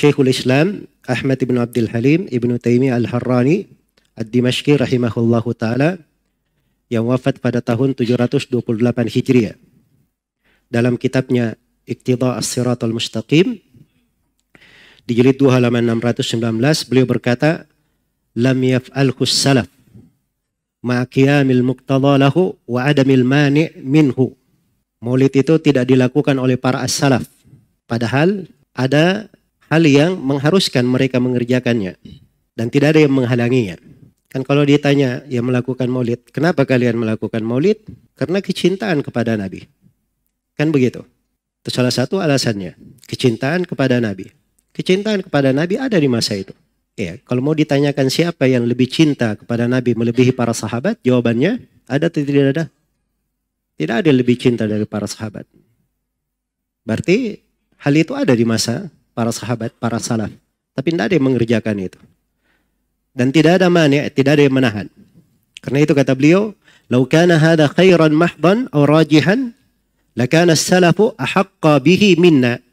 Syekhul Islam Ahmad ibn Abdul Halim ibn Taimiyah al-Harrani ad-Dimashqi rahimahullahu taala yang wafat pada tahun 728 Hijriah. Dalam kitabnya Iqtida as siratul Mustaqim di jilid 2 halaman 619 beliau berkata lam yaf'alhu salaf ma'qiyamil muqtada lahu wa adamil mani' minhu. Maulid itu tidak dilakukan oleh para as-salaf. Padahal ada hal yang mengharuskan mereka mengerjakannya dan tidak ada yang menghalanginya. Kan kalau ditanya yang melakukan maulid, kenapa kalian melakukan maulid? Karena kecintaan kepada Nabi. Kan begitu. Itu salah satu alasannya, kecintaan kepada Nabi. Kecintaan kepada Nabi ada di masa itu. Ya, kalau mau ditanyakan siapa yang lebih cinta kepada Nabi melebihi para sahabat, jawabannya ada atau tidak ada? Tidak ada yang lebih cinta dari para sahabat. Berarti hal itu ada di masa para sahabat, para salaf. Tapi tidak ada yang mengerjakan itu. Dan tidak ada mani, tidak ada yang menahan. Karena itu kata beliau, "Lau kana hadha khairan mahdan aw rajihan, lakana salafu ahaqqa bihi minna."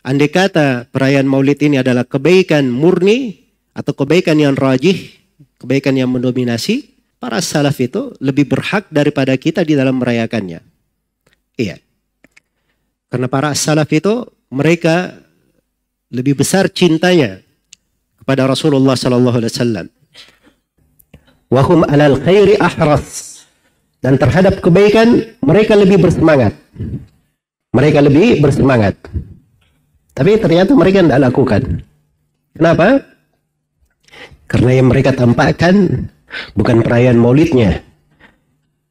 Andai kata perayaan Maulid ini adalah kebaikan murni atau kebaikan yang rajih, kebaikan yang mendominasi, para salaf itu lebih berhak daripada kita di dalam merayakannya. Iya. Karena para salaf itu mereka lebih besar cintanya kepada Rasulullah sallallahu alaihi wasallam. Wa hum 'alal khairi ahras. Dan terhadap kebaikan mereka lebih bersemangat. Mereka lebih bersemangat. Tapi ternyata mereka tidak lakukan. Kenapa? Karena yang mereka tampakkan bukan perayaan maulidnya.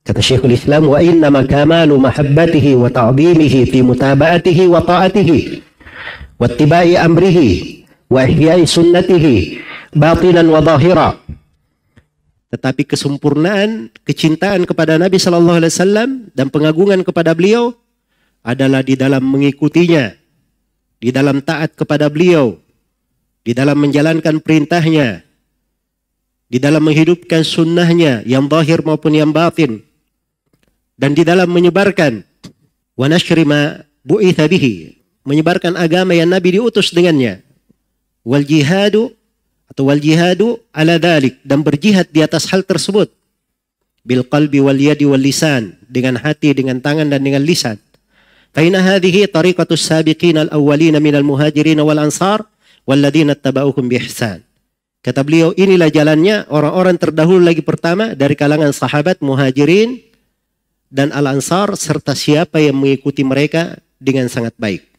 Kata Syekhul Islam, wa inna makamalu mahabbatihi wa ta'zimihi fi mutaba'atihi wa ta'atihi wattiba'i amrihi wa ihyai sunnatihi batinan wa zahira tetapi kesempurnaan kecintaan kepada Nabi Shallallahu Alaihi Wasallam dan pengagungan kepada beliau adalah di dalam mengikutinya, di dalam taat kepada beliau, di dalam menjalankan perintahnya, di dalam menghidupkan sunnahnya yang zahir maupun yang batin, dan di dalam menyebarkan wanashrima bu'itha bihi menyebarkan agama yang Nabi diutus dengannya. Wal jihadu atau wal jihadu ala dalik dan berjihad di atas hal tersebut. Bil qalbi wal yadi wal lisan dengan hati, dengan tangan dan dengan lisan. فإن هذه al muhajirin الأولين ansar wal والأنصار والذين اتبعوهم bihsan. Kata beliau, inilah jalannya orang-orang terdahulu lagi pertama dari kalangan sahabat muhajirin dan al-ansar serta siapa yang mengikuti mereka dengan sangat baik.